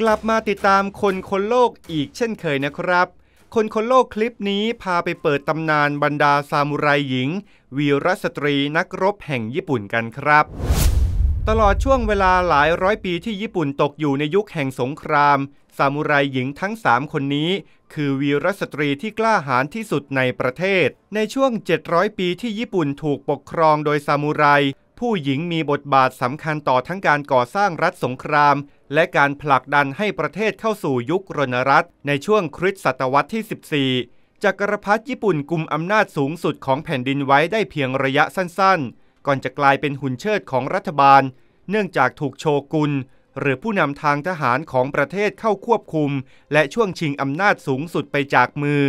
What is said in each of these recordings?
กลับมาติดตามคนคนโลกอีกเช่นเคยนะครับ คนคนโลกคลิปนี้พาไปเปิดตำนานบรรดาซามูไรหญิง วีรสตรีนักรบแห่งญี่ปุ่นกันครับ ตลอดช่วงเวลาหลายร้อยปีที่ญี่ปุ่นตกอยู่ในยุคแห่งสงครามซามูไรหญิงทั้ง 3 คนนี้ คือวีรสตรีที่กล้าหาญที่สุดในประเทศ ในช่วง 700 ปีที่ญี่ปุ่นถูกปกครองโดยซามูไรผู้หญิงมีบทบาทสำคัญต่อทั้งการก่อสร้างรัฐสงคราม และการผลักดันให้ประเทศเข้าสู่ยุครณรัฐในช่วงคริสตศตวรรษที่ 14จักรพรรดิญี่ปุ่นกลุ่มอำนาจสูงสุดของแผ่นดินไว้ได้เพียงระยะสั้นๆ ก่อนจะกลายเป็นหุ่นเชิดของรัฐบาล เนื่องจากถูกโชกุนหรือผู้นำทางทหารของประเทศเข้าควบคุม และช่วงชิงอำนาจสูงสุดไปจากมือ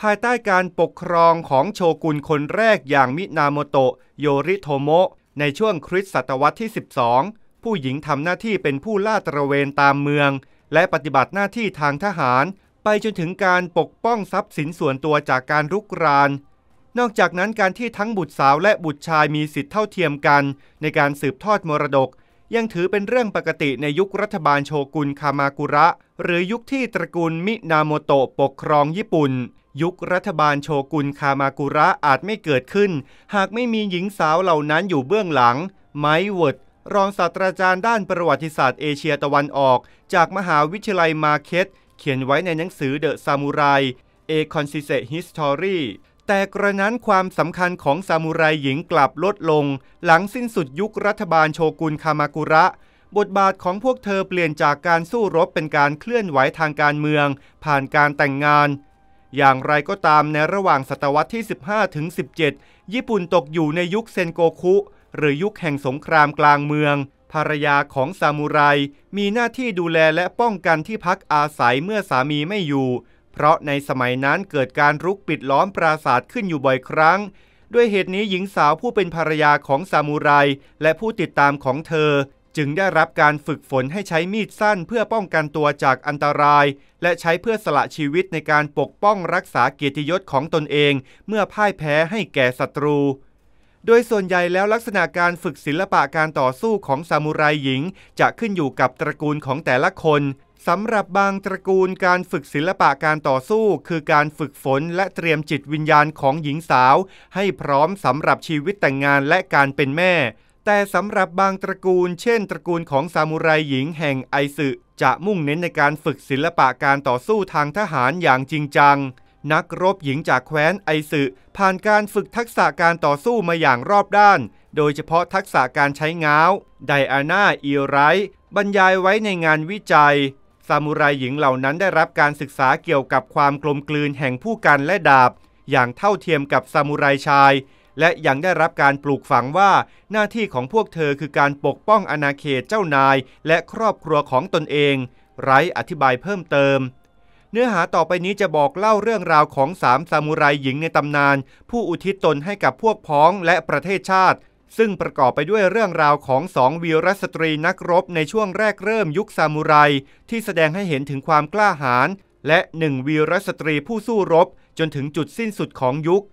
ภายใต้การปกครองของโชกุนคนแรกอย่างมินาโมโตะโยริโทโมะในช่วงคริสตศตวรรษที่ 12 ผู้หญิงทำหน้าที่เป็นผู้ล่าตระเวนตามเมือง และปฏิบัติหน้าที่ทางทหาร ไปจนถึงการปกป้องทรัพย์สินส่วนตัวจากการรุกรานนอกจากนั้นการที่ทั้งบุตรสาวและบุตรชายมีสิทธิเท่าเทียมกัน ในการสืบทอดมรดก ยังถือเป็นเรื่องปกติในยุครัฐบาลโชกุนคามากุระ หรือยุคที่ตระกูลมินาโมโตะปกครองญี่ปุ่นยุครัฐบาลโชกุนคามากุระอาจไม่เกิดขึ้น หากไม่มีหญิงสาวเหล่านั้นอยู่เบื้องหลัง ไมเวิร์ดรองศาสตราจารย์ด้านประวัติศาสตร์เอเชียตะวันออก จากมหาวิทยาลัยมาเคต เขียนไว้ในหนังสือเดอะซามูไรเอคอนซิเซฮิสตอรีแต่กระนั้นความสำคัญของซามูไรหญิงกลับลดลงหลังสิ้นสุดยุครัฐบาลโชกุนคามากุระ บทบาทของพวกเธอเปลี่ยนจากการสู้รบเป็นการเคลื่อนไหวทางการเมือง ผ่านการแต่งงานอย่างไรก็ตามในระหว่างศตวรรษที่15ถึง17 ญี่ปุ่นตกอยู่ในยุคเซนโกคุ หรือยุคแห่งสงครามกลางเมือง ภรรยาของซามูไรมีหน้าที่ดูแลและป้องกันที่พักอาศัยเมื่อสามีไม่อยู่ เพราะในสมัยนั้นเกิดการรุกปิดล้อมปราสาทขึ้นอยู่บ่อยครั้ง ด้วยเหตุนี้หญิงสาวผู้เป็นภรรยาของซามูไรและผู้ติดตามของเธอจึงได้รับการฝึกฝนให้ใช้มีดสั้นเพื่อป้องกันตัวจากอันตราย และใช้เพื่อสละชีวิตในการปกป้องรักษาเกียรติยศของตนเอง เมื่อพ่ายแพ้ให้แก่ศัตรู โดยส่วนใหญ่แล้วลักษณะการฝึกศิลปะการต่อสู้ของซามูไรหญิงจะขึ้นอยู่กับตระกูลของแต่ละคนสำหรับบางตระกูลการฝึกศิลปะการต่อสู้ คือการฝึกฝนและเตรียมจิตวิญญาณของหญิงสาว ให้พร้อมสำหรับชีวิตแต่งงานและการเป็นแม่แต่สำหรับบางตระกูล เช่น ตระกูลของซามูไรหญิงแห่งไอซึ จะมุ่งเน้นในการฝึกศิลปะการต่อสู้ทางทหารอย่างจริงจัง นักรบหญิงจากแคว้นไอซึผ่านการฝึกทักษะการต่อสู้มาอย่างรอบด้าน โดยเฉพาะทักษะการใช้ง้าวไดอาน่าอีไรบรรยายไว้ในงานวิจัย ซามูไรหญิงเหล่านั้นได้รับการศึกษาเกี่ยวกับความกลมกลืนแห่งผู้กันและดาบ อย่างเท่าเทียมกับซามูไรชายและยังได้รับการปลูกฝังว่าหน้าที่ของพวกเธอคือการปกป้องอาณาเขตเจ้านาย และครอบครัวของตนเอง ไร้อธิบายเพิ่มเติม เนื้อหาต่อไปนี้จะบอกเล่าเรื่องราวของสามซามูไรหญิงในตำนาน ผู้อุทิศตนให้กับพวกพ้องและประเทศชาติ ซึ่งประกอบไปด้วยเรื่องราวของสองวีรสตรีนักรบในช่วงแรกเริ่มยุคซามูไรที่แสดงให้เห็นถึงความกล้าหาญและหนึ่งวีรสตรีผู้สู้รบจนถึงจุดสิ้นสุดของยุค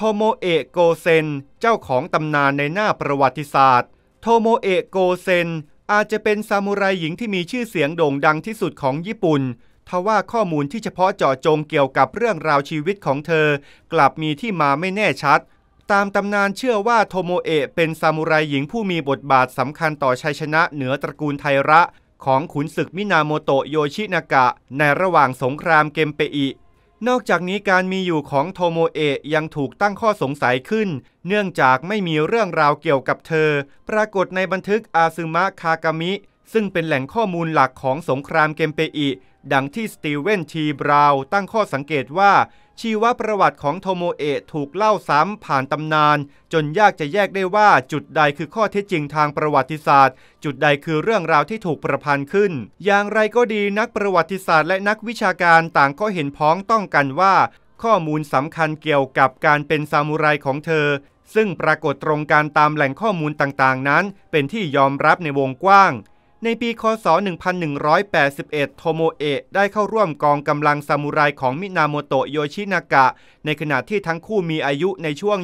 โทโมเอโกเซนเจ้าของตำนานในหน้าประวัติศาสตร์ โทโมเอโกเซนอาจจะเป็นซามูไรหญิงที่มีชื่อเสียงโด่งดังที่สุดของญี่ปุ่น ทว่าข้อมูลที่เฉพาะเจาะจงเกี่ยวกับเรื่องราวชีวิตของเธอ กลับมีที่มาไม่แน่ชัด ตามตำนานเชื่อว่าโทโมเอะเป็นซามูไรหญิงผู้มีบทบาทสำคัญต่อชัยชนะเหนือตระกูลไทระ ของขุนศึกมินาโมโตโยชินากะ ในระหว่างสงครามเกมเปอินอกจากนี้การมีอยู่ของโทโมเอะยังถูกตั้งข้อสงสัยขึ้น เนื่องจากไม่มีเรื่องราวเกี่ยวกับเธอ ปรากฏในบันทึกอาซึมะคากามิ ซึ่งเป็นแหล่งข้อมูลหลักของสงครามเกมเปอิ ดังที่สตีเวนทีบราวตั้งข้อสังเกตว่าชีวประวัติของโทโมเอะ ถูกเล่าซ้ำผ่านตำนาน จนยากจะแยกได้ว่าจุดใดคือข้อเท็จจริงทางประวัติศาสตร์ จุดใดคือเรื่องราวที่ถูกประพันธ์ขึ้น อย่างไรก็ดีนักประวัติศาสตร์และนักวิชาการต่างก็เห็นพ้องต้องกันว่า ข้อมูลสำคัญเกี่ยวกับการเป็นซามูไรของเธอ ซึ่งปรากฏตรงการตามแหล่งข้อมูลต่างๆนั้น เป็นที่ยอมรับในวงกว้างในปี คศ 1181 โทโมเอะ ได้เข้าร่วมกองกำลังซามูไรของมินาโมโตโยชินากะ ในขณะที่ทั้งคู่มีอายุในช่วง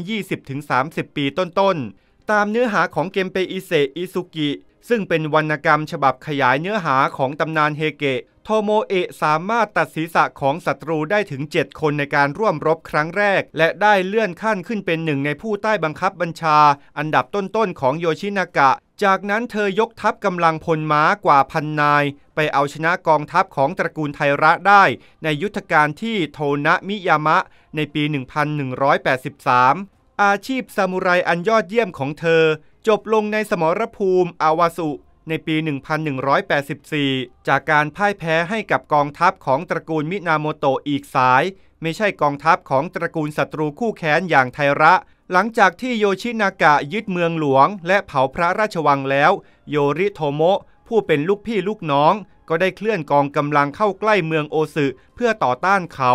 20-30 ปีต้น ๆ ตามเนื้อหาของเกมเปอิเซอิซุกิ ซึ่งเป็นวรรณกรรมฉบับขยายเนื้อหาของตำนานเฮเกะโทโมเอะสามารถตัดศีรษะของศัตรูได้ถึง 7 คนในการร่วมรบครั้งแรก และได้เลื่อนขั้นขึ้นเป็นหนึ่งในผู้ใต้บังคับบัญชา อันดับต้นๆของโยชินากะ จากนั้นเธอยกทัพกำลังพลม้ากว่าพันนาย ไปเอาชนะกองทัพของตระกูลไทระได้ในยุทธการที่โทนะมิยามะในปี 1183 อาชีพซามูไรอันยอดเยี่ยมของเธอ จบลงในสมรภูมิอาวาสุในปี 1184 จากการพ่ายแพ้ให้กับกองทัพของตระกูลมินาโมโตอีกสาย ไม่ใช่กองทัพของตระกูลศัตรูคู่แค้นอย่างไทระ หลังจากที่โยชินากะยึดเมืองหลวงและเผาพระราชวังแล้วโยริโทโมะผู้เป็นลูกพี่ลูกน้องก็ได้เคลื่อนกองกำลังเข้าใกล้เมืองโอสึเพื่อต่อต้านเขา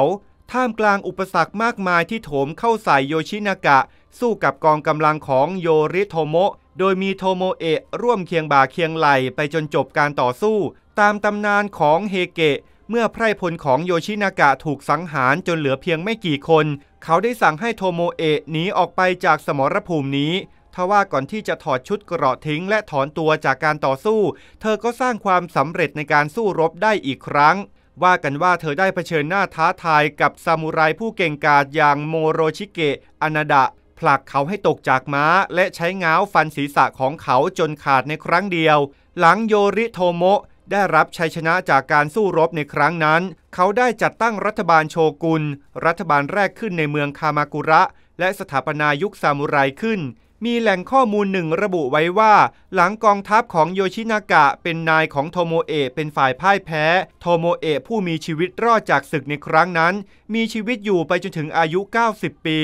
ท่ามกลางอุปสรรคมากมายที่โถมเข้าใส่โยชินากะ สู้กับกองกำลังของโยริโทโมะโดยมีโทโมเอะร่วมเคียงบ่าเคียงไหลไปจนจบการต่อสู้ ตามตำนานของเฮเกะ เมื่อไพร่พลของโยชินากะถูกสังหารจนเหลือเพียงไม่กี่คน เขาได้สั่งให้โทโมเอะหนีออกไปจากสมรภูมินี้ ทว่าก่อนที่จะถอดชุดเกราะทิ้งและถอนตัวจากการต่อสู้ เธอก็สร้างความสำเร็จในการสู้รบได้อีกครั้ง ว่ากันว่าเธอได้เผชิญหน้าท้าทายกับซามูไรผู้เก่งกาจอย่างโมโรชิเกะอนาดะผลักเขาให้ตกจากม้าและใช้ง้าวฟันศีรษะของเขาจนขาดในครั้งเดียว หลังโยริโทโมะได้รับชัยชนะจากการสู้รบในครั้งนั้น เขาได้จัดตั้งรัฐบาลโชกุน รัฐบาลแรกขึ้นในเมืองคามากุระ และสถาปนายุคซามูไรขึ้น มีแหล่งข้อมูลหนึ่งระบุไว้ว่า หลังกองทัพของโยชินากะเป็นนายของโทโมเอะเป็นฝ่ายพ่ายแพ้ โทโมเอะผู้มีชีวิตรอดจากศึกในครั้งนั้น มีชีวิตอยู่ไปจนถึงอายุ 90 ปี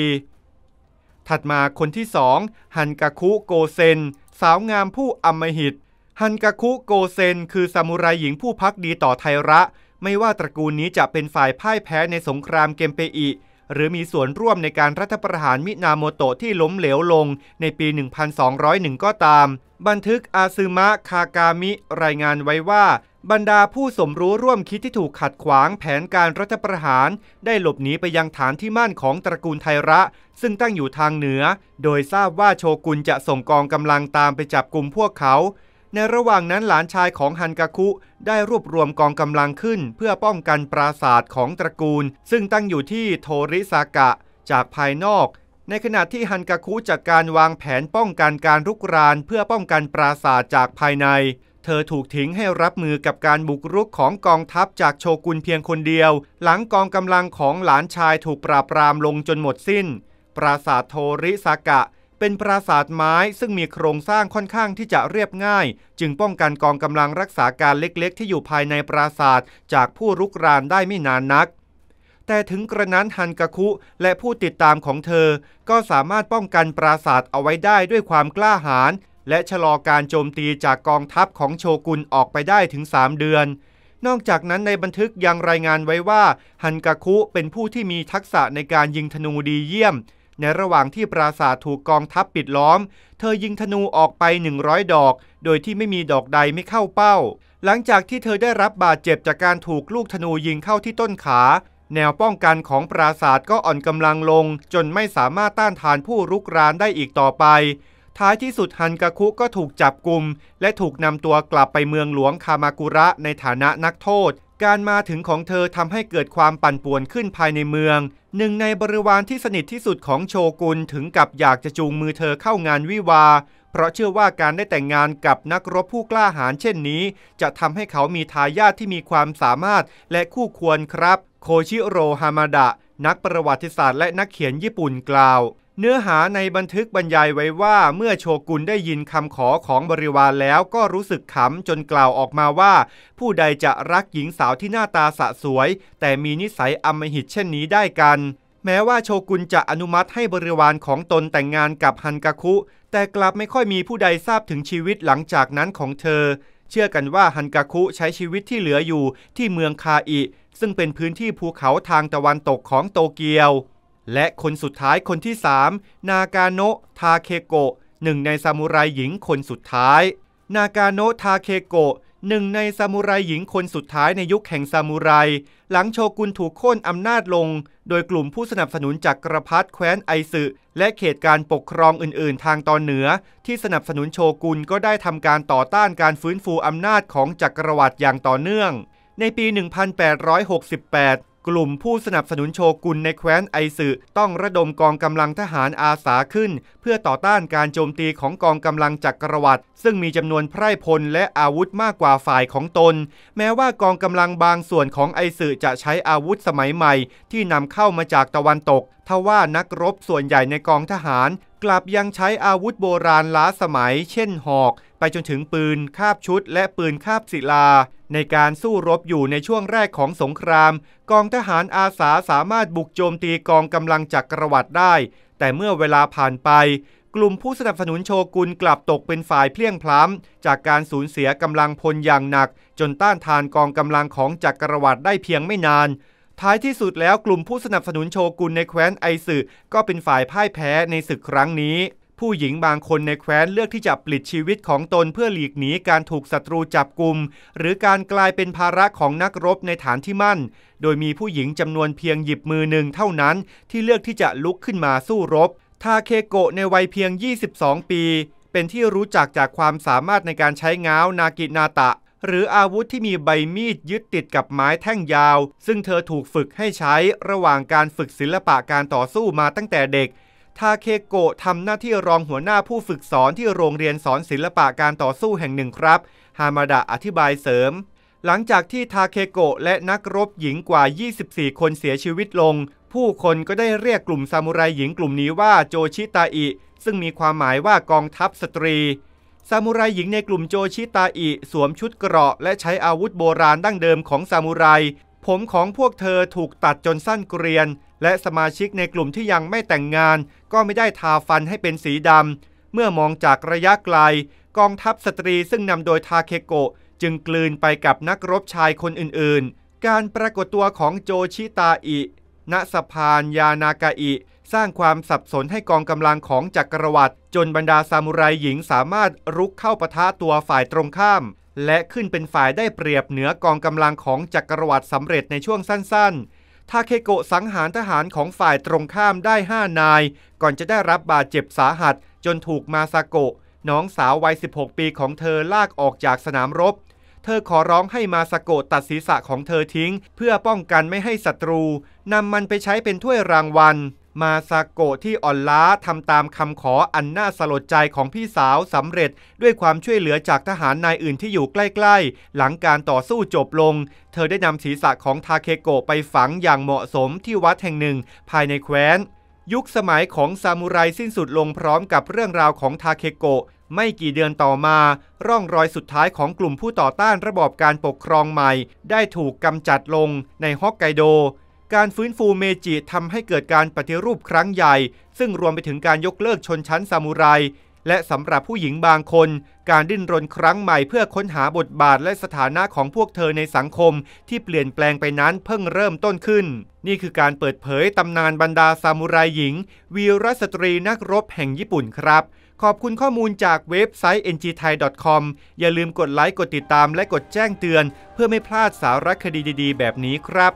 ถัดมาคนที่2ฮันกาคุโกเซน สาวงามผู้อมหิตฮันกาคุโกเซน คือซามูไรหญิงผู้พักดีต่อไทระ ไม่ว่าตระกูลนี้จะเป็นฝ่ายพ่ายแพ้ในสงครามเกมเปอิ หรือมีส่วนร่วมในการรัฐประหารมินาโมโตะที่ล้มเหลวลงในปี 1201 ก็ตาม บันทึกอาซึมะคากามิ รายงานไว้ว่าบรรดาผู้สมรู้ร่วมคิดที่ถูกขัดขวางแผนการรัฐประหารได้หลบหนีไปยังฐานที่มั่นของตระกูลไทระซึ่งตั้งอยู่ทางเหนือโดยทราบว่าโชกุนจะส่งกองกำลังตามไปจับกลุ่มพวกเขาในระหว่างนั้นหลานชายของฮันกาคุได้รวบรวมกองกำลังขึ้นเพื่อป้องกันปราสาทของตระกูลซึ่งตั้งอยู่ที่โทริซากะจากภายนอกในขณะที่ฮันกาคุจัดการวางแผนป้องกันการรุกรานเพื่อป้องกันปราสาทจากภายในเธอถูกทิ้งให้รับมือกับการบุกรุกของกองทัพจากโชกุนเพียงคนเดียว หลังกองกำลังของหลานชายถูกปราบปรามลงจนหมดสิ้น ปราสาทโทริสากะ เป็นปราสาทไม้ซึ่งมีโครงสร้างค่อนข้างที่จะเรียบง่าย จึงป้องกันกองกำลังรักษาการเล็กๆที่อยู่ภายในปราสาท จากผู้รุกรานได้ไม่นานนัก แต่ถึงกระนั้นฮันกะคุและผู้ติดตามของเธอก็สามารถป้องกันปราศาสตร์เอาไว้ได้ด้วยความกล้าหาญและชะลอการโจมตีจากกองทัพของโชกุนออกไปได้ถึง3เดือน นอกจากนั้นในบันทึกยังรายงานไว้ว่า ฮันกาคุเป็นผู้ที่มีทักษะในการยิงธนูดีเยี่ยม ในระหว่างที่ปราสาทถูกกองทัพปิดล้อม เธอยิงธนูออกไป 100 ดอก โดยที่ไม่มีดอกใดไม่เข้าเป้า หลังจากที่เธอได้รับบาดเจ็บจากการถูกลูกธนูยิงเข้าที่ต้นขา แนวป้องกันของปราสาทก็อ่อนกำลังลง จนไม่สามารถต้านทานผู้รุกรานได้อีกต่อไปท้ายที่สุด ฮันกะคุก็ถูกจับกลุ่มและถูกนำตัวกลับไปเมืองหลวงคามากุระในฐานะนักโทษ การมาถึงของเธอทำให้เกิดความปั่นป่วนขึ้นภายในเมือง หนึ่งในบริวารที่สนิทที่สุดของโชกุนถึงกับอยากจะจูงมือเธอเข้างานวิวา เพราะเชื่อว่าการได้แต่งงานกับนักรบผู้กล้าหาญเช่นนี้ จะทำให้เขามีทายาทที่มีความสามารถ และคู่ควรครับ โคชิโรฮามาดะนักประวัติศาสตร์และนักเขียนญี่ปุ่นกล่าว เนื้อหาในบันทึกบรรยายไว้ว่าเมื่อโชกุนได้ยินคำขอของบริวารแล้วก็รู้สึกขำจนกล่าวออกมาว่า ผู้ใดจะรักหญิงสาวที่หน้าตาสะสวยแต่มีนิสัยอำมหิตเช่นนี้ได้กัน แม้ว่าโชกุนจะอนุมัติให้บริวารของตนแต่งงานกับฮันกาคุ แต่กลับไม่ค่อยมีผู้ใดทราบถึงชีวิตหลังจากนั้นของเธอ เชื่อกันว่าฮันกาคุใช้ชีวิตที่เหลืออยู่ที่เมืองคาอิซึ่งเป็นพื้นที่ภูเขาทางตะวันตกของโตเกียว และคนสุดท้ายคนที่ 3 นากาโนะทาเคโกะหนึ่งในซามูไรหญิงคนสุดท้าย นากาโนะทาเคโกะหนึ่งในซามูไรหญิงคนสุดท้ายในยุคแห่งซามูไร หลังโชกุนถูกโค่นอำนาจลง โดยกลุ่มผู้สนับสนุนจากกระพัดแคว้นไอซึและเขตการปกครองอื่นๆทางตอนเหนือ ที่สนับสนุนโชกุนก็ได้ทำการต่อต้านการฟื้นฟูอำนาจของจักรวรรดิอย่างต่อเนื่องในปี 1868 กลุ่มผู้สนับสนุนโชกุนในแคว้นไอซึต้องระดมกองกำลังทหารอาสาขึ้น เพื่อต่อต้านการโจมตีของกองกำลังจักรวรรดิซึ่งมีจำนวนไพร่พลและอาวุธมากกว่าฝ่ายของตน แม้ว่ากองกำลังบางส่วนของไอซึจะใช้อาวุธสมัยใหม่ ที่นำเข้ามาจากตะวันตกทว่านักรบส่วนใหญ่ในกองทหาร กลับยังใช้อาวุธโบราณล้าสมัย เช่นหอกไปจนถึงปืนคาบชุด และปืนคาบศิลา ในการสู้รบอยู่ในช่วงแรกของสงคราม กองทหารอาสาสามารถบุกโจมตีกองกำลังจักรวรรดิได้ แต่เมื่อเวลาผ่านไป กลุ่มผู้สนับสนุนโชกุนกลับตกเป็นฝ่ายเพลียงพล้ำจากการสูญเสียกำลังพลอย่างหนัก จนต้านทานกองกำลังของจักรวรรดิได้เพียงไม่นาน ท้ายที่สุดแล้วกลุ่มผู้สนับสนุนโชกุนในแคว้นไอสึก็เป็นฝ่ายพ่ายแพ้ในศึกครั้งนี้ผู้หญิงบางคนในแคว้นเลือกที่จะปลิดชีวิตของตนเพื่อหลีกหนีการถูกศัตรูจับกลุ่มหรือการกลายเป็นภาระของนักรบในฐานที่มั่น โดยมีผู้หญิงจำนวนเพียงหยิบมือหนึ่งเท่านั้นที่เลือกที่จะลุกขึ้นมาสู้รบ ทาเคโกะในวัยเพียง 22 ปี เป็นที่รู้จักจากความสามารถในการใช้ง้าวนากินาตะ หรืออาวุธที่มีใบมีดยึดติดกับไม้แท่งยาว ซึ่งเธอถูกฝึกให้ใช้ระหว่างการฝึกศิลปะการต่อสู้มาตั้งแต่เด็กทาเคโกะทำหน้าที่รองหัวหน้าผู้ฝึกสอนที่โรงเรียนสอนศิลปะการต่อสู้แห่งหนึ่งครับ ฮามาดะอธิบายเสริม หลังจากที่ทาเคโกะและนักรบหญิงกว่า 24 คนเสียชีวิตลง ผู้คนก็ได้เรียกกลุ่มซามูไรหญิงกลุ่มนี้ว่าโจชิตาอิ ซึ่งมีความหมายว่ากองทัพสตรี ซามูไรหญิงในกลุ่มโจชิตาอิสวมชุดเกราะและใช้อาวุธโบราณดั้งเดิมของซามูไรผมของพวกเธอถูกตัดจนสั้นเกรียน และสมาชิกในกลุ่มที่ยังไม่แต่งงานก็ไม่ได้ทาฟันให้เป็นสีดำ เมื่อมองจากระยะไกลกองทัพสตรีซึ่งนำโดยทาเคโกะจึงกลืนไปกับนักรบชายคนอื่นๆ การปรากฏตัวของโจชิตาอิ ณสะพานยานากาอิ สร้างความสับสนให้กองกำลังของจักรวรรดิจนบรรดาซามูไรหญิงสามารถรุกเข้าปะทะตัวฝ่ายตรงข้ามและขึ้นเป็นฝ่ายได้เปรียบเหนือกองกำลังของจักรวรรดิสำเร็จในช่วงสั้นๆ ทาเคโกะสังหารทหารของฝ่ายตรงข้ามได้ 5 นายก่อนจะได้รับบาดเจ็บสาหัส จนถูกมาซาโกะ น้องสาววัย16 ปีของเธอลากออกจากสนามรบ เธอขอร้องให้มาซาโกะตัดศีรษะของเธอทิ้งเพื่อป้องกันไม่ให้ศัตรูนำมันไปใช้เป็นถ้วยรางวัลมาซาโกะที่อ่อนล้าทำตามคำขออันน่าสลดใจของพี่สาวสำเร็จด้วยความช่วยเหลือจากทหารนายอื่นที่อยู่ใกล้ๆ หลังการต่อสู้จบลง เธอได้นำศีรษะของทาเคโกะไปฝังอย่างเหมาะสมที่วัดแห่งหนึ่งภายในแคว้น ยุคสมัยของซามูไรสิ้นสุดลงพร้อมกับเรื่องราวของทาเคโกะไม่กี่เดือนต่อมา ร่องรอยสุดท้ายของกลุ่มผู้ต่อต้านระบอบการปกครองใหม่ ได้ถูกกำจัดลง ในฮอกไกโดการฟื้นฟูเมจิทำให้เกิดการปฏิรูปครั้งใหญ่ ซึ่งรวมไปถึงการยกเลิกชนชั้นซามูไรและสำหรับผู้หญิงบางคน การดิ้นรนครั้งใหม่เพื่อค้นหาบทบาทและสถานะของพวกเธอในสังคมที่เปลี่ยนแปลงไปนั้นเพิ่งเริ่มต้นขึ้น นี่คือการเปิดเผยตำนานบรรดาซามูไรหญิง วีรสตรีนักรบแห่งญี่ปุ่นครับขอบคุณข้อมูลจากเว็บไซต์ ngthai.com อย่าลืมกดไลค์กดติดตามและกดแจ้งเตือน เพื่อไม่พลาดสาระคดีดีๆแบบนี้ครับ